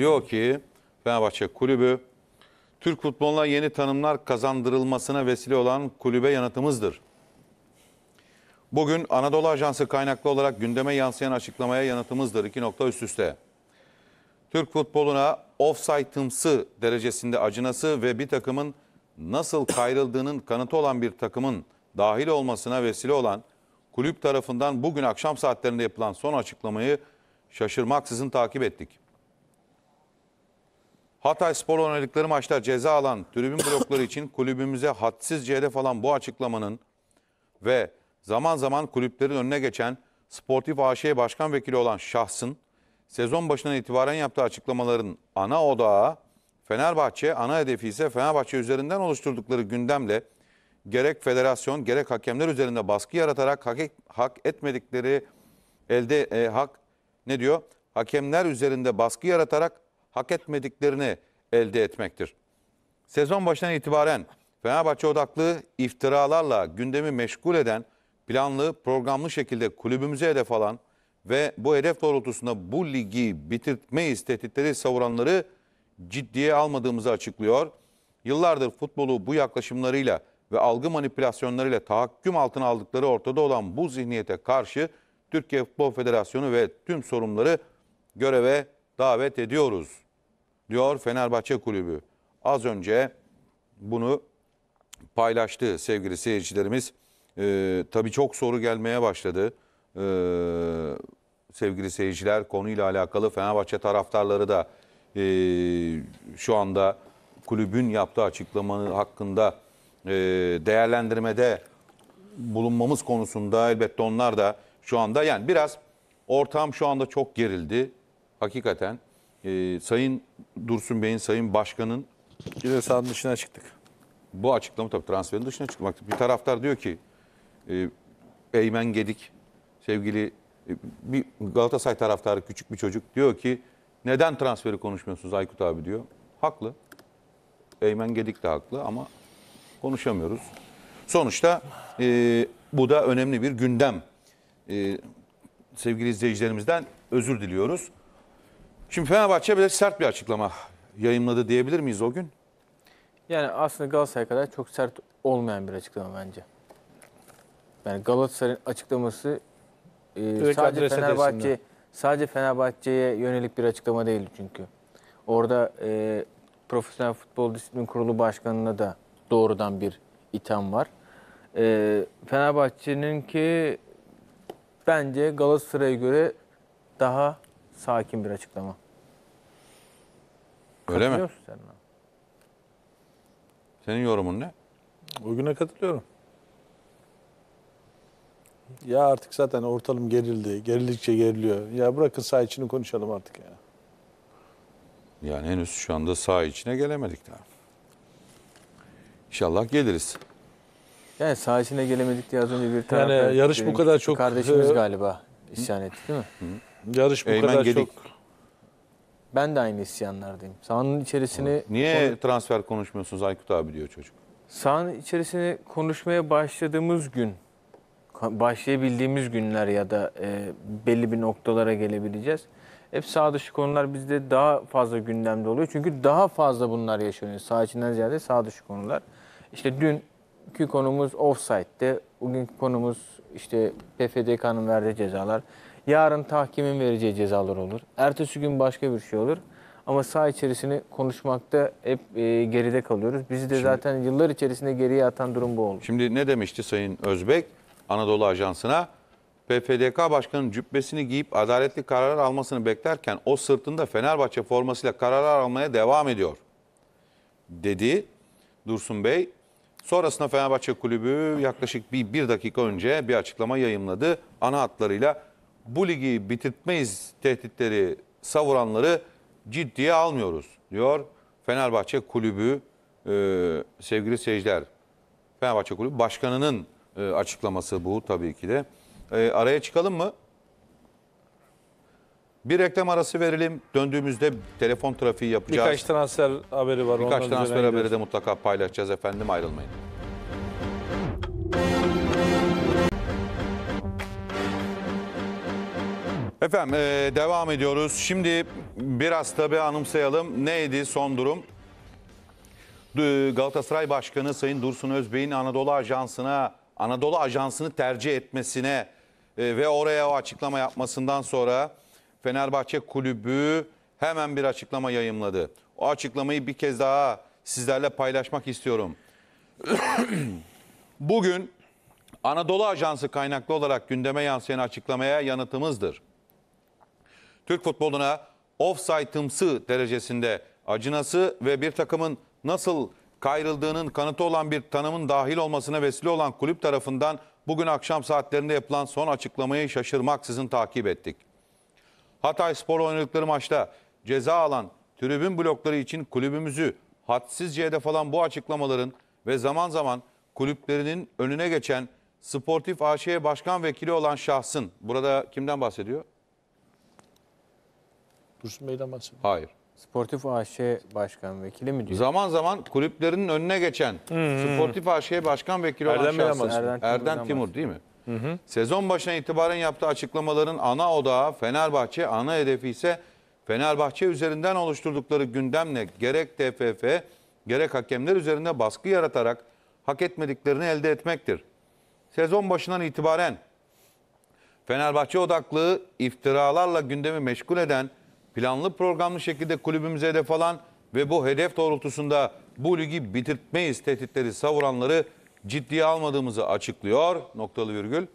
Diyor ki Fenerbahçe kulübü Türk futboluna yeni tanımlar kazandırılmasına vesile olan kulübe yanıtımızdır. Bugün Anadolu Ajansı kaynaklı olarak gündeme yansıyan açıklamaya yanıtımızdır. İki nokta üst üste. Türk futboluna ofsaytımsı derecesinde acınası ve bir takımın nasıl kayrıldığının kanıtı olan bir takımın dahil olmasına vesile olan kulüp tarafından bugün akşam saatlerinde yapılan son açıklamayı şaşırmaksızın takip ettik. Hatay spor oynadıkları maçlar ceza alan tribün blokları için kulübümüze hadsizce hedef alan bu açıklamanın ve zaman zaman kulüplerin önüne geçen Sportif AŞ Başkan Vekili olan şahsın sezon başından itibaren yaptığı açıklamaların ana odağı Fenerbahçe, ana hedefi ise Fenerbahçe üzerinden oluşturdukları gündemle gerek federasyon gerek hakemler üzerinde baskı yaratarak hak, hak etmedikleri elde e, hak ne diyor? Hakemler üzerinde baskı yaratarak hak etmediklerini elde etmektir. Sezon başından itibaren Fenerbahçe odaklı iftiralarla gündemi meşgul eden, planlı, programlı şekilde kulübümüze hedef alan ve bu hedef doğrultusunda bu ligi bitirtmeyiz tehditleri savuranları ciddiye almadığımızı açıklıyor. Yıllardır futbolu bu yaklaşımlarıyla ve algı manipülasyonlarıyla tahakküm altına aldıkları ortada olan bu zihniyete karşı Türkiye Futbol Federasyonu ve tüm sorumluları göreve davet ediyoruz diyor Fenerbahçe Kulübü. Az önce bunu paylaştı sevgili seyircilerimiz. Ee, tabii çok soru gelmeye başladı. Ee, sevgili seyirciler konuyla alakalı Fenerbahçe taraftarları da e, şu anda kulübün yaptığı açıklamanın hakkında e, değerlendirmede bulunmamız konusunda elbette onlar da şu anda yani biraz ortam şu anda çok gerildi hakikaten e, Sayın Dursun Bey'in, Sayın Başkan'ın Bir dışına çıktık. bu açıklama tabii transferin dışına çıkmak. Bir taraftar diyor ki e, Eymen Gedik sevgili e, bir Galatasaray taraftarı küçük bir çocuk diyor ki neden transferi konuşmuyorsunuz Aykut abi diyor. Haklı. Eymen Gedik de haklı ama konuşamıyoruz. Sonuçta e, bu da önemli bir gündem. E, sevgili izleyicilerimizden özür diliyoruz. Şimdi Fenerbahçe böyle sert bir açıklama yayınladı diyebilir miyiz o gün? Yani aslında Galatasaray kadar çok sert olmayan bir açıklama bence. Yani Galatasaray'ın açıklaması e, sadece Fenerbahçe sadece Fenerbahçe'ye yönelik bir açıklama değildi çünkü. Orada e, Profesyonel Futbol Disiplin Kurulu Başkanı'na da doğrudan bir itham var. E, Fenerbahçe'nin ki bence Galatasaray'a göre daha sakin bir açıklama. Öyle mi? Seninle. Senin yorumun ne? O güne katılıyorum. Ya artık zaten ortalım gerildi. Gerildikçe geriliyor. Ya bırakın sağ içini konuşalım artık ya. Yani henüz şu anda sağ içine gelemedik daha. İnşallah geliriz. Yani sağ içine gelemedik diye az önce bir tarafta... Yani yarış bu şey kadar çok... Kardeşimiz e, galiba isyan etti değil mi? Yarış bu Eymen kadar Gedik. çok ben de aynı isyanlardayım. Sahanın içerisini... Niye konu... transfer konuşmuyorsunuz Aykut abi diyor çocuk. Sahanın içerisini konuşmaya başladığımız gün, başlayabildiğimiz günler ya da e, belli bir noktalara gelebileceğiz. Hep sağ dışı konular bizde daha fazla gündemde oluyor. Çünkü daha fazla bunlar yaşanıyor. Sağ içinden ziyade sağ dışı konular. İşte dünkü konumuz offside'de Bugünkü konumuz işte PFDK'nın verdiği cezalar. Yarın tahkimin vereceği cezalar olur. Ertesi gün başka bir şey olur. Ama saha içerisini konuşmakta hep e, geride kalıyoruz. Bizi de Şimdi- zaten yıllar içerisinde geriye atan durum bu oldu. Şimdi ne demişti Sayın Özbek Anadolu Ajansı'na? PFDK Başkanı'nın cübbesini giyip adaletli karar almasını beklerken o sırtında Fenerbahçe formasıyla kararlar almaya devam ediyor. Dedi Dursun Bey Sonrasında Fenerbahçe Kulübü yaklaşık bir, bir dakika önce bir açıklama yayımladı. Ana hatlarıyla bu ligi bitirtmeyiz tehditleri savuranları ciddiye almıyoruz diyor Fenerbahçe Kulübü e, sevgili seyirciler. Fenerbahçe Kulübü Başkanı'nın e, açıklaması bu tabii ki de. E, araya çıkalım mı? Bir reklam arası verelim. Döndüğümüzde telefon trafiği yapacağız. Birkaç transfer haberi var. Birkaç transfer haberi de mutlaka paylaşacağız efendim. Ayrılmayın. Efendim e, devam ediyoruz. Şimdi biraz tabi anımsayalım. Neydi son durum? Galatasaray Başkanı Sayın Dursun Özbey'in Anadolu Ajansı'na Anadolu Ajansı'nı tercih etmesine e, ve oraya o açıklama yapmasından sonra Fenerbahçe Kulübü hemen bir açıklama yayımladı. O açıklamayı bir kez daha sizlerle paylaşmak istiyorum. Bugün Anadolu Ajansı kaynaklı olarak gündeme yansıyan açıklamaya yanıtımızdır. Türk futboluna ofsaytımsı derecesinde acınası ve bir takımın nasıl kayrıldığının kanıtı olan bir tanımın dahil olmasına vesile olan kulüp tarafından bugün akşam saatlerinde yapılan son açıklamayı şaşırmaksızın takip ettik. Hatay Spor oynadıkları maçta ceza alan tribün blokları için kulübümüzü hadsizce hedef alan bu açıklamaların ve zaman zaman kulüplerinin önüne geçen Sportif AŞ'ye başkan vekili olan şahsın, burada kimden bahsediyor? Dursun Bey'den bahsediyor. Hayır. Sportif AŞ Başkan Vekili mi diyor? Zaman zaman kulüplerinin önüne geçen hmm. Sportif AŞ Başkan Vekili olan Erdem şahsın, Erdem Timur değil mi? Hı hı. Sezon başına itibaren yaptığı açıklamaların ana odağı Fenerbahçe, ana hedefi ise Fenerbahçe üzerinden oluşturdukları gündemle gerek TFF gerek hakemler üzerinde baskı yaratarak hak etmediklerini elde etmektir. Sezon başından itibaren Fenerbahçe odaklı iftiralarla gündemi meşgul eden planlı programlı şekilde kulübümüze hedef alan ve bu hedef doğrultusunda bu ligi bitirtmeyiz tehditleri savuranları ciddiye almadığımızı açıklıyor. Noktalı virgül.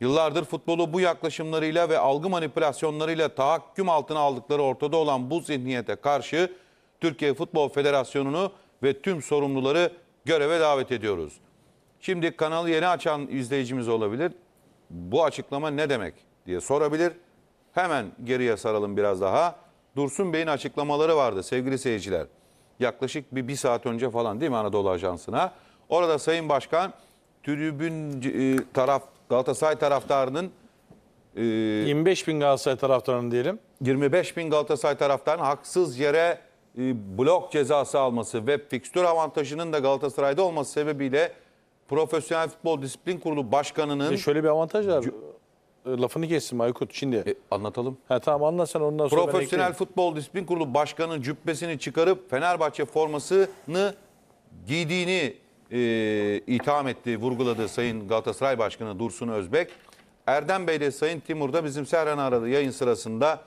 Yıllardır futbolu bu yaklaşımlarıyla ve algı manipülasyonlarıyla tahakküm altına aldıkları ortada olan bu zihniyete karşı Türkiye Futbol Federasyonu'nu ve tüm sorumluları göreve davet ediyoruz. Şimdi kanalı yeni açan izleyicimiz olabilir. Bu açıklama ne demek diye sorabilir. Hemen geriye saralım biraz daha. Dursun Bey'in açıklamaları vardı sevgili seyirciler. Yaklaşık bir, bir saat önce falan değil mi Anadolu Ajansı'na? Orada Sayın Başkan tribün e, taraf Galatasaray taraftarının 25 e, bin Galatasaray taraftarının diyelim. 25 bin Galatasaray taraftarının haksız yere e, blok cezası alması ve fikstür avantajının da Galatasaray'da olması sebebiyle Profesyonel Futbol Disiplin Kurulu Başkanı'nın... E şöyle bir avantaj var. Lafını kestim Aykut şimdi. E, anlatalım. Ha, tamam anlat ondan sonra Profesyonel Futbol Disiplin Kurulu Başkanı'nın cübbesini çıkarıp Fenerbahçe formasını giydiğini e, itham ettiği, vurguladığı Sayın Galatasaray Başkanı Dursun Özbek. Erdem Bey ile Sayın Timur da bizim Serhan'ı aradı yayın sırasında.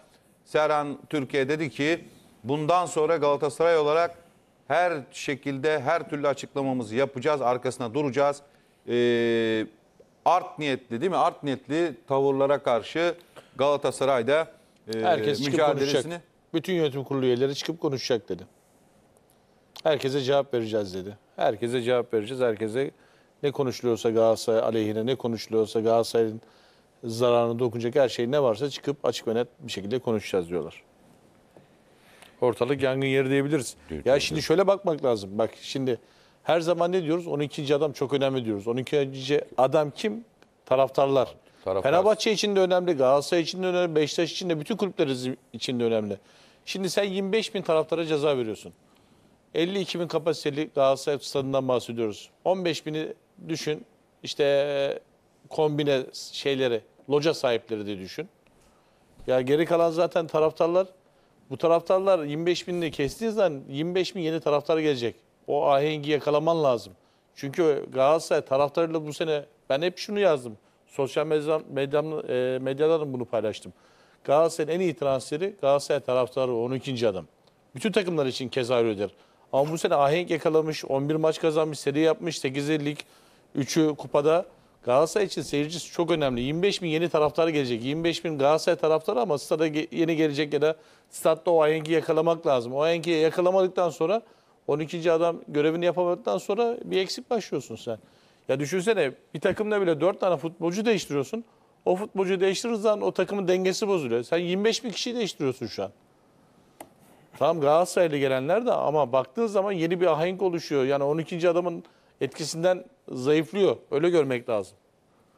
Serhan Türkiye dedi ki bundan sonra Galatasaray olarak her şekilde her türlü açıklamamızı yapacağız. Arkasına duracağız. E, art niyetli değil mi? Art niyetli tavırlara karşı Galatasaray'da e, Herkes çıkıp mücadelesini... konuşacak. Bütün yönetim kurulu üyeleri çıkıp konuşacak dedi. Herkese cevap vereceğiz dedi. Herkese cevap vereceğiz. Herkese ne konuşuluyorsa Galatasaray aleyhine, ne konuşuluyorsa Galatasaray'ın zararını dokunacak her şey ne varsa çıkıp açık ve net bir şekilde konuşacağız diyorlar. Ortalık yangın yeri diyebiliriz. Değil, ya değil, şimdi değil. şöyle bakmak lazım. Bak şimdi her zaman ne diyoruz? 12. adam çok önemli diyoruz. 12. adam kim? Taraftarlar. Taraftar. Fenerbahçe için de önemli, Galatasaray için de önemli, Beşiktaş için de bütün kulüpler için de önemli. Şimdi sen 25 bin taraftara ceza veriyorsun. 52 bin kapasiteli Galatasaray stadından bahsediyoruz. 15 bini düşün işte e, kombine şeyleri, loca sahipleri de düşün. Ya geri kalan zaten taraftarlar. Bu taraftarlar 25 binini kestiği zaman 25 bin yeni taraftar gelecek. O ahengi yakalaman lazım. Çünkü Galatasaray taraftarıyla bu sene ben hep şunu yazdım. Sosyal medya medyam, e, bunu paylaştım. Galatasaray'ın en iyi transferi Galatasaray taraftarı 12. adam. Bütün takımlar için keza öyledir. Ama bu sene ahenk yakalamış, 11 maç kazanmış, seri yapmış, 8'e lig, 3'ü kupada. Galatasaray için seyircisi çok önemli. 25 bin yeni taraftar gelecek. 25 bin Galatasaray taraftarı ama stada yeni gelecek ya da statta o ahengi yakalamak lazım. O ahengi yakalamadıktan sonra 12. adam görevini yapamadıktan sonra bir eksik başlıyorsun sen. Ya düşünsene bir takımda bile 4 tane futbolcu değiştiriyorsun. O futbolcuyu değiştirirsen o takımın dengesi bozuluyor. Sen 25 bin kişiyi değiştiriyorsun şu an. Tamam Galatasaraylı gelenler de ama baktığın zaman yeni bir ahenk oluşuyor. Yani 12. adamın etkisinden zayıflıyor. Öyle görmek lazım.